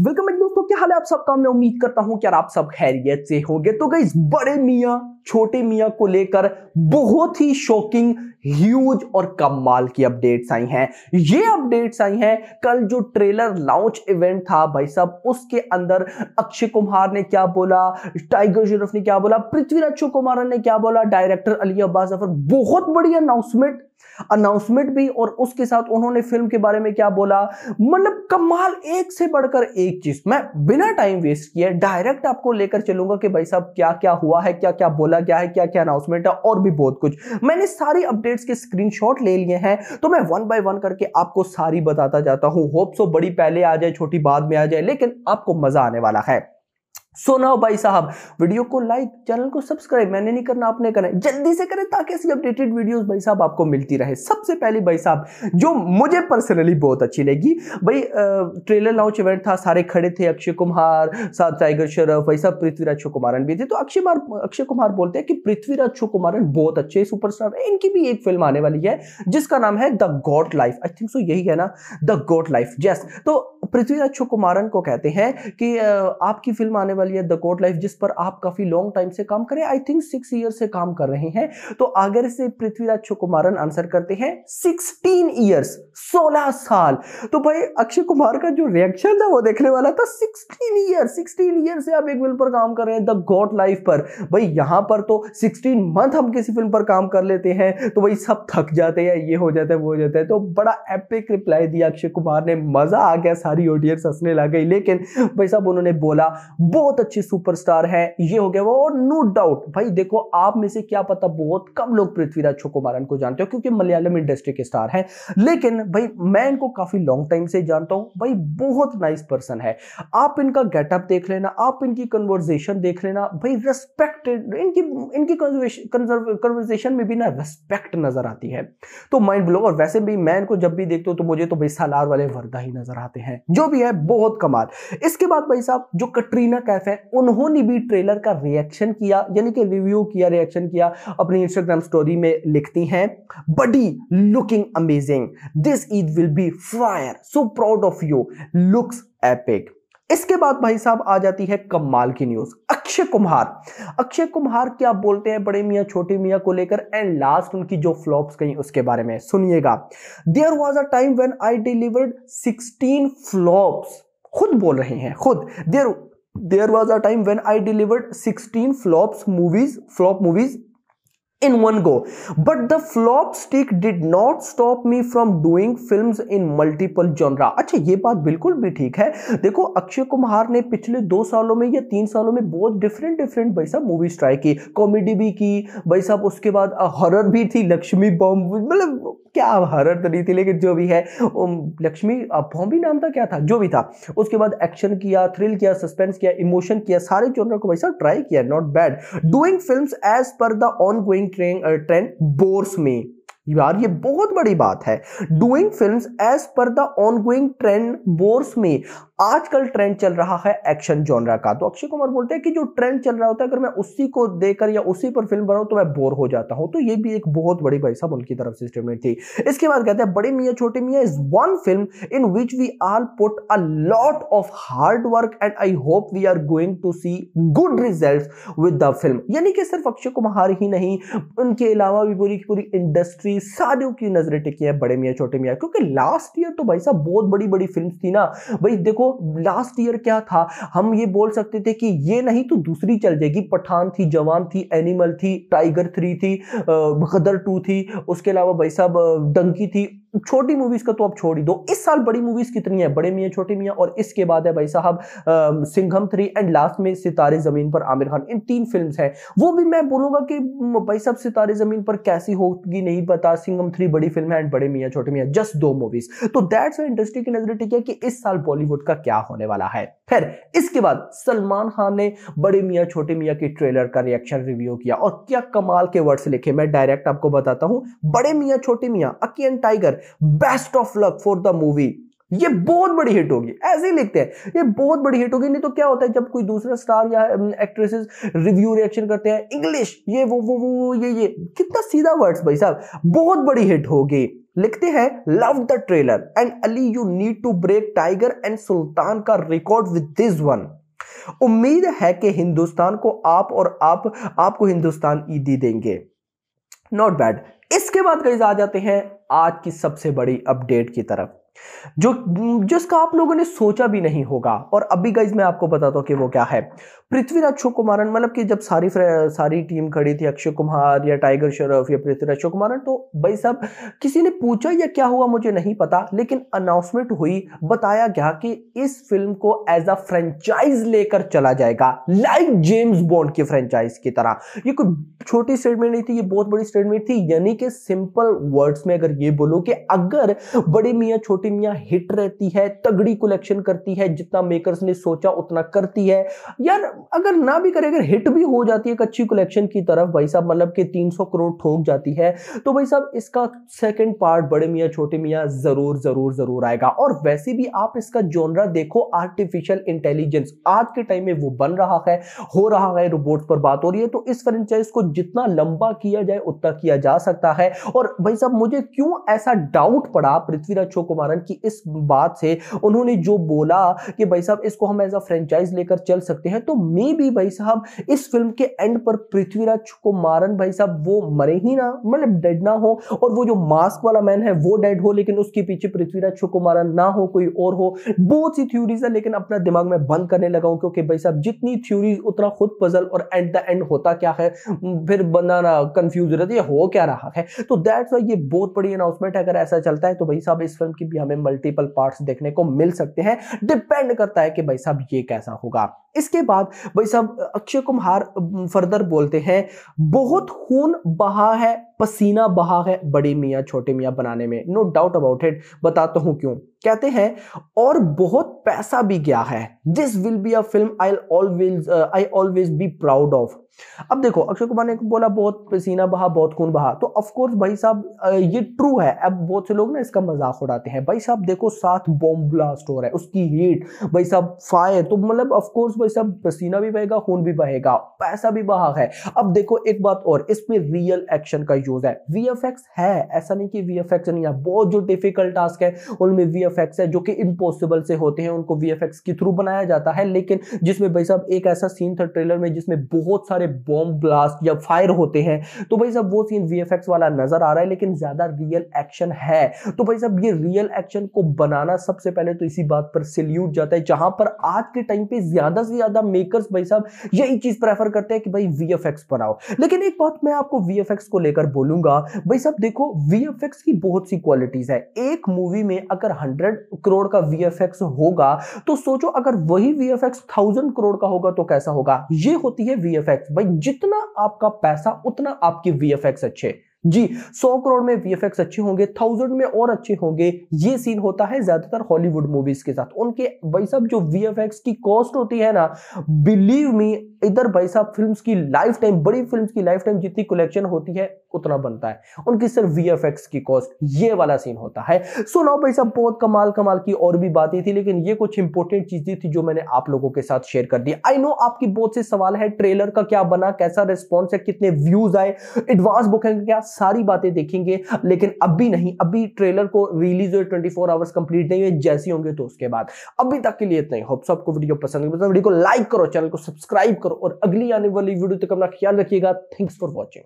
Welcome back दोस्तों क्या हाल है आप सबका मैं उम्मीद करता हूं कि आप सब खैरियत से होंगे तो गई बड़े मियाँ छोटे मियाँ को लेकर बहुत ही शॉकिंग ह्यूज और कमाल की अपडेट्स आई हैं ये अपडेट्स आई हैं कल जो ट्रेलर लॉन्च इवेंट था भाई साहब उसके अंदर अक्षय कुमार ने क्या बोला टाइगर श्रॉफ ने क्या बोला पृथ्वीराज कुमार ने क्या बोला डायरेक्टर अली अब्बास जफर बहुत बड़ी अनाउंसमेंट अनाउंसमेंट भी और उसके साथ उन्होंने फिल्म के बारे में क्या बोला मतलब कमाल एक से बढ़कर एक चीज मैं बिना टाइम वेस्ट किए डायरेक्ट आपको लेकर चलूंगा कि भाई साहब क्या क्या हुआ है क्या क्या बोला गया है क्या क्या अनाउंसमेंट है और भी बहुत कुछ मैंने सारी अपडेट्स के स्क्रीनशॉट ले लिए हैं तो मैं वन बाय वन करके आपको सारी बताता जाता हूं होप सो बड़ी पहले आ जाए छोटी बाद में आ जाए लेकिन आपको मजा आने वाला है सो नाउ भाई साहब वीडियो को लाइक चैनल को सब्सक्राइब मैंने नहीं करना आपने करना है जल्दी से करें ताकि ऐसी अपडेटेड वीडियोस भाई साहब आपको मिलती रहे सबसे पहले भाई साहब जो मुझे पर्सनली बहुत अच्छी लगी भाई ट्रेलर लॉन्च इवेंट था सारे खड़े थे अक्षय कुमार साथ टाइगर शरफ भाई साहब पृथ्वीराज कुमारन भी थे तो अक्षय कुमार अक्षय कुमार बोलते हैं कि पृथ्वीराज कुमारन बहुत अच्छे सुपरस्टार है इनकी भी एक फिल्म आने वाली है जिसका नाम है the god life I think so यही है ना द गॉड लाइफ जैस तो पृथ्वीराज सुकुमारन को कहते हैं कि आपकी फिल्म आने वाली है द कोर्ट लाइफ जिस पर आप काफ़ी लॉन्ग टाइम से काम करें आई थिंक सिक्स ईयर से काम कर रहे हैं तो आगे से पृथ्वीराज सुकुमारन आंसर करते हैं सिक्सटीन ईयर्स सोलह साल तो भाई अक्षय कुमार का जो रिएक्शन था वो देखने वाला था सिक्सटीन ईयर सिक्सटीन ईयर से आप एक फिल्म पर काम कर रहे हैं द गॉड लाइफ पर भाई यहां पर तो सिक्सटीन मंथ हम किसी फिल्म पर काम कर लेते हैं तो भाई सब थक जाते हैं ये हो जाता है वो हो जाता है तो बड़ा एपिक रिप्लाई दिया अक्षय कुमार ने मजा आ गया सारी सारी ऑडियंस हंसने लग गई लेकिन भाई साहब उन्होंने बोला बहुत अच्छे सुपरस्टार हैं ये हो गया वो और नो डाउट भाई देखो आप में से क्या पता बहुत कम लोग पृथ्वीराज छोकुमारन को जानते हो क्योंकि मलयालम इंडस्ट्री के स्टार हैं लेकिन भाई मैं इनको काफी लॉन्ग टाइम से जानता हूँ भाई बहुत नाइस पर्सन है आप इनका गेटअप देख लेना आप इनकी कन्वर्जेशन देख लेना भाई रेस्पेक्टेड इनकी इनकी कन्वर्जेशन में भी ना रेस्पेक्ट नजर आती है तो माइंड ब्लो और वैसे भी मैं इनको जब भी देखता हूँ तो मुझे तो भाई सालार वाले वर्दा ही नजर आते हैं जो भी है बहुत कमाल इसके बाद भाई साहब जो कटरीना कैफ है उन्होंने भी ट्रेलर का रिएक्शन किया यानी कि रिव्यू किया रिएक्शन किया अपनी इंस्टाग्राम स्टोरी में लिखती हैं buddy looking amazing this Eid will be fire so proud of you looks epic इसके बाद भाई साहब आ जाती है कमाल की न्यूज अक्षय कुमार अक्षय कुमार क्या बोलते हैं बड़े मियाँ छोटे मियाँ को लेकर एंड लास्ट उनकी जो फ्लॉप्स कहीं उसके बारे में सुनिएगा there was a time when I delivered sixteen flops खुद बोल रहे हैं खुद there there was a time when I delivered sixteen flops movies flop movies in one go. But the flop stick did not stop me from doing films in multiple genre. अच्छा ये बात बिल्कुल भी ठीक है देखो अक्षय कुमार ने पिछले दो सालों में या तीन सालों में बहुत डिफरेंट डिफरेंट भाई साहब मूवीज ट्राई की कॉमेडी भी की भाई साहब उसके बाद हॉरर भी थी लक्ष्मी बॉम्ब मतलब क्या हरर तो नहीं थी लेकिन जो भी है लक्ष्मी बॉम्बी नाम था क्या था जो भी था उसके बाद एक्शन किया थ्रिल किया सस्पेंस किया इमोशन किया सारे जॉनर को भाई साहब ट्राई किया not bad doing film as per the on train trend बोर्स में यार ये बहुत बड़ी बात है doing film as per the ongoing trend बोर्स में आजकल ट्रेंड चल रहा है एक्शन जॉनरा का तो अक्षय कुमार बोलते हैं कि जो ट्रेंड चल रहा होता है अगर मैं उसी को देकर या उसी पर फिल्म बनाऊं तो मैं बोर हो जाता हूं तो ये भी एक बहुत बड़ी भाई साहब उनकी तरफ से स्टेटमेंट थी इसके बाद कहते हैं बड़े Miyan Chhote Miyan is one film in which we are put a lot of hard work and I hope we are going to see good result with the film यानी कि सिर्फ अक्षय कुमार ही नहीं उनके अलावा भी पूरी की पूरी इंडस्ट्री सारियों की नजरें टिकी है बड़े मियाँ छोटे मियाँ क्योंकि लास्ट ईयर तो भाई साहब बहुत बड़ी बड़ी फिल्म थी ना भाई देखो लास्ट ईयर क्या था हम ये बोल सकते थे कि ये नहीं तो दूसरी चल जाएगी पठान थी जवान थी एनिमल थी टाइगर थ्री थी गदर टू थी उसके अलावा भाई साहब डंकी थी छोटी मूवीज का तो आप छोड़ ही दो इस साल बड़ी मूवीज कितनी है बड़े मियाँ छोटे मियाँ और इसके बाद है भाई साहब सिंघम थ्री एंड लास्ट में सितारे जमीन पर आमिर खान इन तीन फिल्म है वो भी मैं बोलूंगा कि भाई साहब सितारे जमीन पर कैसी होगी नहीं पता सिंघम थ्री बड़ी फिल्म है एंड बड़े मियाँ छोटे मियाँ जस्ट दो मूवीज तो दैट्स इंडस्ट्री की नजर टिक है कि इस साल बॉलीवुड का क्या होने वाला है फिर इसके बाद सलमान खान ने बड़े मियाँ छोटे मियाँ के ट्रेलर का रिएक्शन रिव्यू किया और क्या कमाल के वर्ड्स लिखे मैं डायरेक्ट आपको बताता हूँ बड़े Miyan Chhote Miyan Akki and Tiger best of luck for the movie ये बहुत बड़ी हिट होगी ऐसे ही लिखते हैं ये बहुत बड़ी हिट होगी नहीं तो क्या होता है जब कोई दूसरा स्टार या एक्ट्रेसेस रिव्यू रिएक्शन करते हैं इंग्लिश ये वो वो वो ये ये कितना सीधा वर्ड्स भाई साहब बहुत बड़ी हिट होगी लिखते हैं love the trailer and Ali you need to break Tiger and Sultan का रिकॉर्ड विद दिस वन उम्मीद है कि हिंदुस्तान को आप और आप आपको हिंदुस्तान ईदी देंगे नॉट बैड इसके बाद कई आ जाते हैं आज की सबसे बड़ी अपडेट की तरफ जो जिसका आप लोगों ने सोचा भी नहीं होगा और अभी गाइज मैं आपको बताता हूँ कि वो क्या है पृथ्वीराज अक्षय कुमारन मतलब कि जब सारी सारी टीम खड़ी थी अक्षय कुमार या टाइगर शरफ या पृथ्वीराज अक्षय कुमारन तो भाई साहब किसी ने पूछा या क्या हुआ मुझे नहीं पता लेकिन अनाउंसमेंट हुई बताया गया कि इस फिल्म को एज अ फ्रेंचाइज लेकर चला जाएगा लाइक जेम्स बॉन्ड की फ्रेंचाइज की तरह ये कोई छोटी स्टेटमेंट नहीं थी ये बहुत बड़ी स्टेटमेंट थी यानी कि सिंपल वर्ड्स में अगर ये बोलो कि अगर बड़े मियाँ छोटे टीमियां हिट रहती है तगड़ी कलेक्शन करती है जितना मेकर्स ने सोचा उतना करती है यार अगर ना भी करे अगर हिट भी हो जाती है एक अच्छी कलेक्शन की तरफ भाई साहब मतलब कि 300 करोड़ ठोक जाती है तो भाई साहब इसका सेकंड पार्ट बड़े मियाँ छोटे मियाँ जरूर जरूर जरूर आएगा और वैसे भी आप इसका जोनरा देखो आर्टिफिशियल इंटेलिजेंस आज के टाइम में वो बन रहा है हो रहा है रोबोट पर बात हो रही है तो इस फ्रेंचाइज को जितना लंबा किया जाए उतना किया जा सकता है और भाई साहब मुझे क्यों ऐसा डाउट पड़ा पृथ्वीराज चौकुमार कारण कि इस बात से उन्होंने जो बोला कि भाई साहब इसको हम एज अ फ्रेंचाइज लेकर चल सकते हैं तो मे भी भाई साहब इस फिल्म के एंड पर पृथ्वीराज को मारन भाई साहब वो मरे ही ना मतलब डेड ना हो और वो जो मास्क वाला मैन है वो डेड हो लेकिन उसके पीछे पृथ्वीराज को मारन ना हो कोई और हो बहुत सी थ्योरीज है लेकिन अपना दिमाग में बंद करने लगा हूं क्योंकि भाई साहब जितनी थ्योरीज उतना खुद पजल और एट द एंड होता क्या है फिर बंदा ना कंफ्यूज रहती है हो क्या रहा है तो दैट्स वाई ये बहुत बड़ी अनाउंसमेंट है अगर ऐसा चलता है तो भाई साहब इस फिल्म की हमें मल्टीपल पार्ट्स देखने को मिल सकते हैं डिपेंड करता है कि भाई साहब ये कैसा होगा इसके बाद भाई साहब अक्षय कुमार फर्दर बोलते हैं बहुत खून बहा है पसीना बहा है बड़े मियाँ छोटे मियाँ बनाने में नो डाउट अबाउट इट बताता हूँ क्यों कहते हैं और बहुत पैसा भी गया है this will be a film I always I always be proud of अब देखो अक्षय कुमार ने बोला बहुत पसीना बहा बहुत खून बहा तो ऑफ कोर्स भाई साहब uh, ये ट्रू है अब बहुत से लोग ना इसका मजाक उड़ाते हैं भाई साहब देखो साथ बॉम्ब ब्लास्ट हो रहा है उसकी हीट भाई साहब फायर तो मतलब ऑफ कोर्स भाई साहब पसीना भी बहेगा खून भी बहेगा पैसा भी बहा है अब देखो एक बात और इसमें रियल एक्शन का यूज शोज है वी है ऐसा नहीं कि वी नहीं है बहुत जो डिफिकल्ट टास्क है उनमें वी है जो कि इम्पॉसिबल से होते हैं उनको वी के थ्रू बनाया जाता है लेकिन जिसमें भाई साहब एक ऐसा सीन था ट्रेलर में जिसमें बहुत सारे बॉम्ब ब्लास्ट या फायर होते हैं तो भाई साहब वो सीन वी वाला नजर आ रहा है लेकिन ज्यादा रियल एक्शन है तो भाई साहब ये रियल एक्शन को बनाना सबसे पहले तो इसी बात पर सल्यूट जाता है जहां पर आज के टाइम पे ज्यादा से ज्यादा मेकर्स भाई साहब यही चीज प्रेफर करते हैं कि भाई वी बनाओ लेकिन एक बात मैं आपको वी को लेकर बोल बोलूंगा भाई सब देखो वी की बहुत सी क्वालिटीज है एक मूवी में अगर हंड्रेड करोड़ का वी होगा तो सोचो अगर वही वी एफ करोड़ का होगा तो कैसा होगा ये होती है वी भाई जितना आपका पैसा उतना आपकी वी अच्छे जी सौ करोड़ में वी अच्छे होंगे थाउजेंड में और अच्छे होंगे ये सीन होता है ज्यादातर हॉलीवुड मूवीज के साथ उनके भाई सब जो वी की कॉस्ट होती है ना बिलीव मी इधर भाई साहब फिल्म्स की लाइफ टाइम बड़ी फिल्म्स की लाइफ टाइम जितनी कलेक्शन होती है उतना बनता है उनकी सिर्फ वीएफएक्स की कॉस्ट ये वाला सीन होता है सो नाउ भाई साहब बहुत कमाल कमाल की और भी बातें थी लेकिन ये कुछ इंपॉर्टेंट चीजें थी जो मैंने आप लोगों के साथ शेयर कर दी आई नो आपकी बहुत से सवाल है ट्रेलर का क्या बना कैसा रिस्पॉन्स है कितने व्यूज आए एडवांस बुकिंग क्या सारी बातें देखेंगे लेकिन अभी नहीं अभी ट्रेलर को रिलीज हुए ट्वेंटी आवर्स कंप्लीट नहीं हुए जैसे होंगे तो उसके बाद अभी तक के लिए इतना ही होप्स आपको वीडियो पसंद वीडियो मतलब को लाइक करो चैनल को सब्सक्राइब करो और अगली आने वाली वीडियो तक अपना ख्याल रखिएगा थैंक्स फॉर वॉचिंग